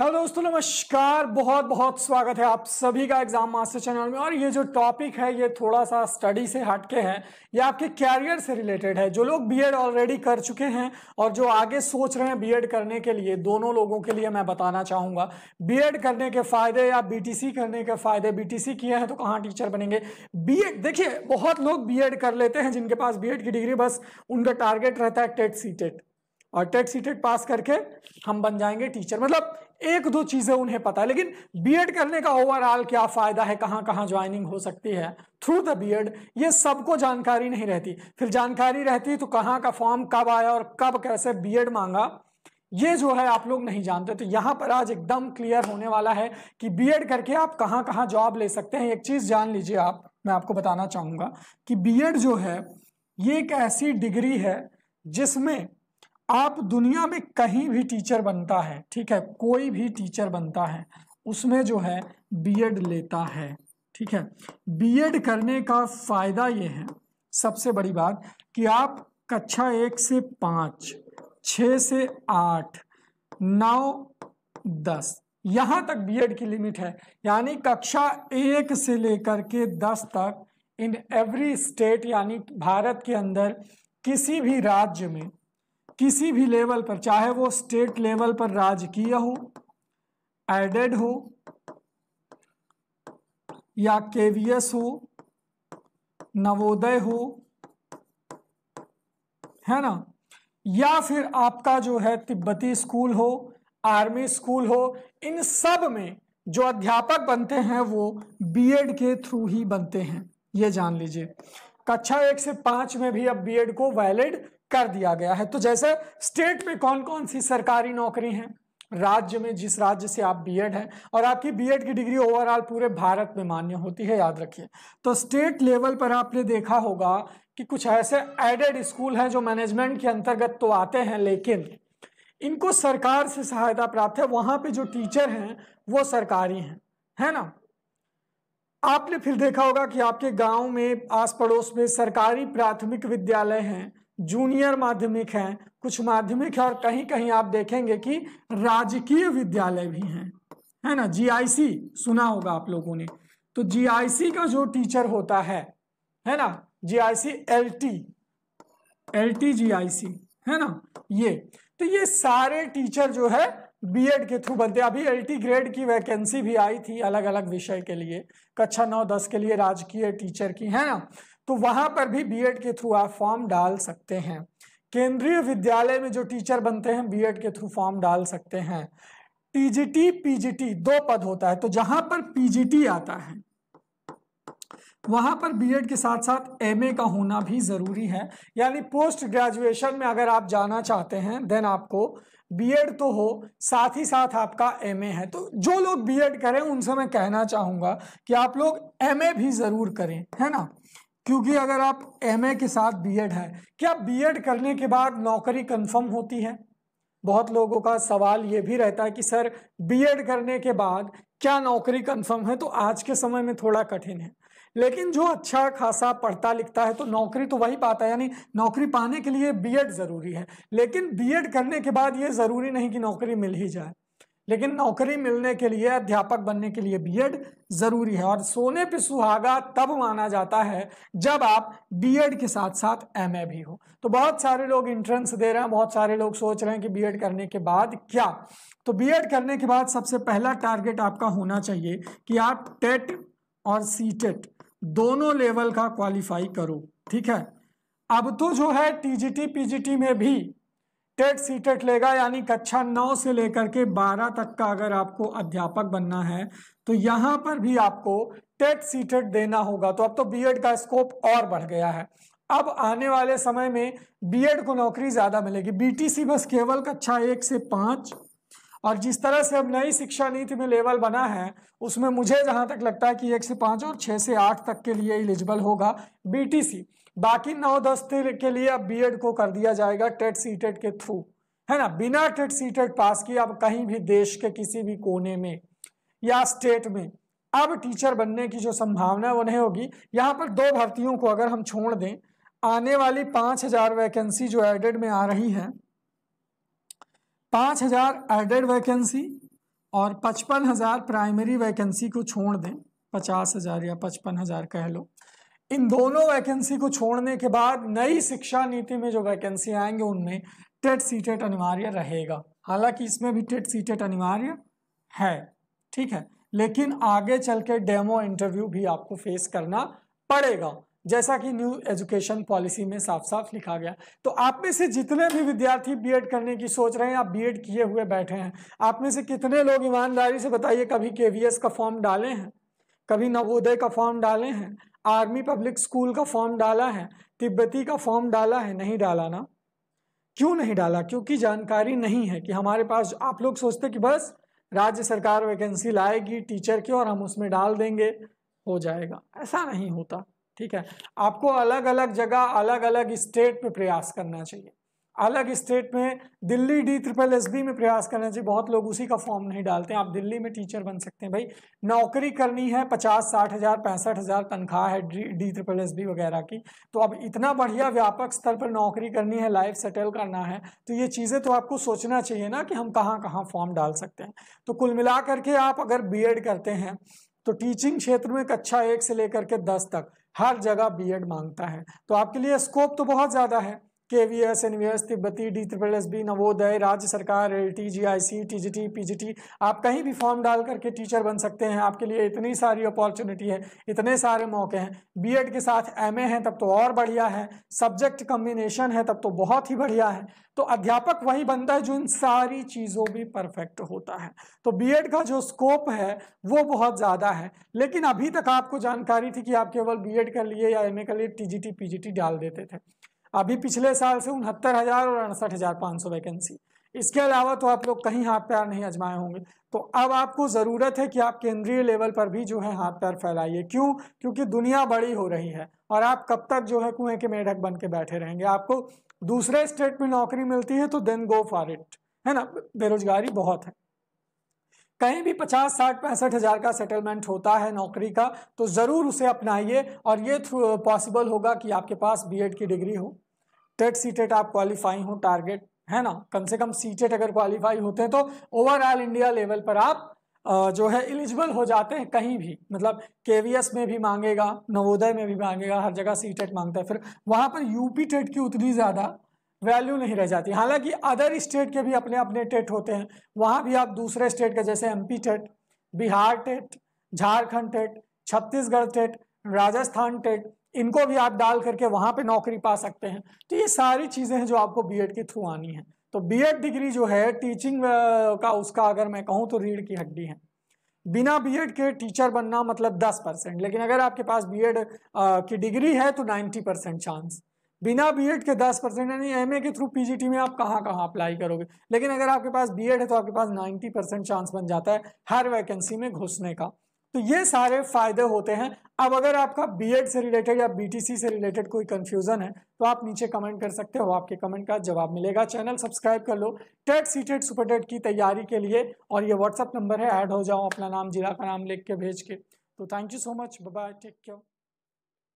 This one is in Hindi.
हेलो दोस्तों नमस्कार बहुत बहुत स्वागत है आप सभी का एग्जाम मास्टर चैनल में और ये जो टॉपिक है ये थोड़ा सा स्टडी से हटके है ये आपके कैरियर से रिलेटेड है जो लोग बीएड ऑलरेडी कर चुके हैं और जो आगे सोच रहे हैं बीएड करने के लिए दोनों लोगों के लिए मैं बताना चाहूँगा बीएड करने के फायदे या बी करने के फायदे बी किए हैं तो कहाँ टीचर बनेंगे बी देखिए बहुत लोग बी कर लेते हैं जिनके पास बी की डिग्री बस उनका टारगेट रहता है टेट सी टेट और टेट सी टेट पास करके हम बन जाएंगे टीचर मतलब एक दो चीज़ें उन्हें पता है लेकिन बीएड करने का ओवरऑल क्या फ़ायदा है कहाँ कहाँ ज्वाइनिंग हो सकती है थ्रू द बीएड ये सबको जानकारी नहीं रहती फिर जानकारी रहती तो कहाँ का फॉर्म कब आया और कब कैसे बीएड मांगा ये जो है आप लोग नहीं जानते तो यहाँ पर आज एकदम क्लियर होने वाला है कि बीएड करके आप कहाँ कहाँ जॉब ले सकते हैं एक चीज़ जान लीजिए आप मैं आपको बताना चाहूंगा कि बीएड जो है ये एक ऐसी डिग्री है जिसमें आप दुनिया में कहीं भी टीचर बनता है ठीक है कोई भी टीचर बनता है उसमें जो है बीएड लेता है ठीक है बीएड करने का फ़ायदा ये है सबसे बड़ी बात कि आप कक्षा एक से पाँच छः से आठ नौ दस यहाँ तक बीएड की लिमिट है यानी कक्षा एक से लेकर के दस तक इन एवरी स्टेट यानी भारत के अंदर किसी भी राज्य में किसी भी लेवल पर चाहे वो स्टेट लेवल पर राजकीय हो एडेड हो या केवीएस हो नवोदय हो है ना या फिर आपका जो है तिब्बती स्कूल हो आर्मी स्कूल हो इन सब में जो अध्यापक बनते हैं वो बीएड के थ्रू ही बनते हैं ये जान लीजिए कक्षा एक से पांच में भी अब बीएड को वैलिड कर दिया गया है तो जैसे स्टेट में कौन कौन सी सरकारी नौकरी है राज्य में जिस राज्य से आप बीएड हैं और आपकी बीएड की डिग्री ओवरऑल पूरे भारत में मान्य होती है याद रखिए तो स्टेट लेवल पर आपने देखा होगा कि कुछ ऐसे एडेड स्कूल हैं जो मैनेजमेंट के अंतर्गत तो आते हैं लेकिन इनको सरकार से सहायता प्राप्त है वहां पे जो टीचर हैं वो सरकारी हैं है ना आपने फिर देखा होगा कि आपके गांव में आस पड़ोस में सरकारी प्राथमिक विद्यालय हैं जूनियर माध्यमिक हैं कुछ माध्यमिक है और कहीं कहीं आप देखेंगे कि राजकीय विद्यालय भी हैं है ना जीआईसी सुना होगा आप लोगों ने तो जीआईसी का जो टीचर होता है है ना जीआईसी एलटी एलटी जीआईसी है ना ये तो ये सारे टीचर जो है बीएड के थ्रू बनते हैं अभी एलटी ग्रेड की वैकेंसी भी आई थी अलग अलग विषय के लिए कक्षा नौ दस के लिए राजकीय टीचर की है ना तो वहाँ पर भी बीएड के थ्रू आप फॉर्म डाल सकते हैं केंद्रीय विद्यालय में जो टीचर बनते हैं बीएड के थ्रू फॉर्म डाल सकते हैं टीजीटी पीजीटी दो पद होता है तो जहां पर पीजीटी आता है वहां पर बीएड के साथ साथ एमए का होना भी ज़रूरी है यानी पोस्ट ग्रेजुएशन में अगर आप जाना चाहते हैं देन आपको बीएड तो हो साथ ही साथ आपका एमए है तो जो लोग बीएड करें उनसे मैं कहना चाहूँगा कि आप लोग एमए भी ज़रूर करें है ना क्योंकि अगर आप एमए के साथ बीएड है क्या बीएड करने के बाद नौकरी कंफर्म होती है बहुत लोगों का सवाल ये भी रहता है कि सर बीएड करने के बाद क्या नौकरी कंफर्म है तो आज के समय में थोड़ा कठिन है लेकिन जो अच्छा खासा पढ़ता लिखता है तो नौकरी तो वही पाता है यानी नौकरी पाने के लिए बीएड ज़रूरी है लेकिन बीएड करने के बाद ये ज़रूरी नहीं कि नौकरी मिल ही जाए लेकिन नौकरी मिलने के लिए अध्यापक बनने के लिए बीएड ज़रूरी है और सोने पे सुहागा तब माना जाता है जब आप बीएड के साथ साथ एमए भी हो तो बहुत सारे लोग इंट्रेंस दे रहे हैं बहुत सारे लोग सोच रहे हैं कि बीएड करने के बाद क्या तो बीएड करने के बाद सबसे पहला टारगेट आपका होना चाहिए कि आप टेट और सी टेट दोनों लेवल का क्वालिफाई करो ठीक है अब तो जो है टीजीटी पीजीटी में भी टेट सी टेट लेगा यानी कक्षा नौ से लेकर के बारह तक का अगर आपको अध्यापक बनना है तो यहाँ पर भी आपको टेट सी टेट देना होगा तो अब तो बीएड का स्कोप और बढ़ गया है अब आने वाले समय में बीएड को नौकरी ज़्यादा मिलेगी बीटीसी बस केवल कक्षा एक से पाँच और जिस तरह से अब नई शिक्षा नीति में लेवल बना है उसमें मुझे जहाँ तक लगता है कि एक से पाँच और छः से आठ तक के लिए एलिजिबल होगा बीटीसी बाकी नौ दस के लिए अब बीएड को कर दिया जाएगा टेट सीटेट e के थ्रू है ना बिना टेट सीटेट पास किए अब कहीं भी देश के किसी भी कोने में या स्टेट में अब टीचर बनने की जो संभावना है वो नहीं होगी यहाँ पर दो भर्तियों को अगर हम छोड़ दें आने वाली पाँच हज़ार वैकेंसी जो एडेड में आ रही हैं पाँच हज़ार एडेड वैकेंसी और पचपन हज़ार प्राइमरी वैकेंसी को छोड़ दें पचास हज़ार या पचपन हज़ार कह लो इन दोनों वैकेंसी को छोड़ने के बाद नई शिक्षा नीति में जो वैकेंसी आएंगे उनमें टेट सीटेट अनिवार्य रहेगा हालांकि इसमें भी टेट सीटेट अनिवार्य है ठीक है लेकिन आगे चल के डेमो इंटरव्यू भी आपको फेस करना पड़ेगा जैसा कि न्यू एजुकेशन पॉलिसी में साफ साफ लिखा गया तो आप में से जितने भी विद्यार्थी बीएड करने की सोच रहे हैं आप बीएड किए हुए बैठे हैं आप में से कितने लोग ईमानदारी से बताइए कभी केवीएस का फॉर्म डाले हैं कभी नवोदय का फॉर्म डाले हैं आर्मी पब्लिक स्कूल का फॉर्म डाला है तिब्बती का फॉर्म डाला है नहीं डाला ना क्यों नहीं डाला क्योंकि जानकारी नहीं है कि हमारे पास आप लोग सोचते कि बस राज्य सरकार वैकेंसी लाएगी टीचर की और हम उसमें डाल देंगे हो जाएगा ऐसा नहीं होता ठीक है आपको अलग अलग जगह अलग अलग स्टेट में प्रयास करना चाहिए अलग स्टेट में Delhi D triple S B में प्रयास करना चाहिए बहुत लोग उसी का फॉर्म नहीं डालते हैं आप दिल्ली में टीचर बन सकते हैं भाई नौकरी करनी है पचास साठ हज़ार पैंसठ हज़ार तनख्वाह है डी ट्रिपल एस बी वगैरह की तो अब इतना बढ़िया व्यापक स्तर पर नौकरी करनी है लाइफ सेटल करना है तो ये चीज़ें तो आपको सोचना चाहिए ना कि हम कहाँ कहाँ फॉर्म डाल सकते हैं तो कुल मिला करके आप अगर बी करते हैं तो टीचिंग क्षेत्र में कक्षा एक से लेकर के दस तक हर जगह बीएड मांगता है तो आपके लिए स्कोप तो बहुत ज़्यादा है K V S N V S तिब्बती D triple S B Navodaya राज्य सरकार L T G I C T G T P G T आप कहीं भी फॉर्म डाल करके टीचर बन सकते हैं आपके लिए इतनी सारी अपॉर्चुनिटी है इतने सारे मौके हैं बी एड के साथ एम ए हैं तब तो और बढ़िया है सब्जेक्ट कम्बिनेशन है तब तो बहुत ही बढ़िया है तो अध्यापक वही बनता है जो इन सारी चीज़ों में परफेक्ट होता है तो बी एड का जो स्कोप है वो बहुत ज़्यादा है लेकिन अभी तक आपको जानकारी थी कि आप केवल बी एड कर लिए या एम ए कर लिए T G T P G T डाल देते थे अभी पिछले साल से उनहत्तर हज़ार और अड़सठ हज़ार पाँच सौ वैकेंसी इसके अलावा तो आप लोग कहीं हाथ पैर नहीं अजमाए होंगे तो अब आपको ज़रूरत है कि आप केंद्रीय लेवल पर भी जो है हाथ पैर फैलाइए क्यों क्योंकि दुनिया बड़ी हो रही है और आप कब तक जो है कुएं के मेढक बन के बैठे रहेंगे आपको दूसरे स्टेट में नौकरी मिलती है तो देन गो फॉर इट है ना बेरोजगारी बहुत है कहीं भी पचास साठ पैंसठ हज़ार का सेटलमेंट होता है नौकरी का तो ज़रूर उसे अपनाइए और ये थ्रू पॉसिबल होगा कि आपके पास बीएड की डिग्री हो टेट सी टेट आप क्वालिफाई हो टारगेट है ना कम से कम सी टेट अगर क्वालिफाई होते हैं तो ओवरऑल इंडिया लेवल पर आप जो है एलिजिबल हो जाते हैं कहीं भी मतलब के में भी मांगेगा नवोदय में भी मांगेगा हर जगह सी टेट मांगता है फिर वहाँ पर यूपी टेट की उतनी ज़्यादा वैल्यू नहीं रह जाती हालांकि अदर स्टेट के भी अपने अपने टेट होते हैं वहाँ भी आप दूसरे स्टेट के जैसे MP TET Bihar TET Jharkhand TET Chhattisgarh TET Rajasthan TET इनको भी आप डाल करके वहाँ पे नौकरी पा सकते हैं तो ये सारी चीज़ें हैं जो आपको बीएड के थ्रू आनी है तो बीएड डिग्री जो है टीचिंग का उसका अगर मैं कहूँ तो रीढ़ की हड्डी है बिना बीएड के टीचर बनना मतलब दस परसेंट लेकिन अगर आपके पास बीएड की डिग्री है तो नाइन्टी परसेंट चांस बिना बीएड के दस परसेंट यानी एम के थ्रू पीजीटी में आप कहाँ कहाँ अप्लाई करोगे लेकिन अगर आपके पास बीएड है तो आपके पास नाइन्टी परसेंट चांस बन जाता है हर वैकेंसी में घुसने का तो ये सारे फायदे होते हैं अब अगर आपका बीएड से रिलेटेड या बीटीसी से रिलेटेड कोई कंफ्यूजन है तो आप नीचे कमेंट कर सकते हो आपके कमेंट का जवाब मिलेगा चैनल सब्सक्राइब कर लो TET C TET super TET की तैयारी के लिए और ये व्हाट्सअप नंबर है ऐड हो जाओ अपना नाम जिला का नाम लिख के भेज के तो thank you so much bye take care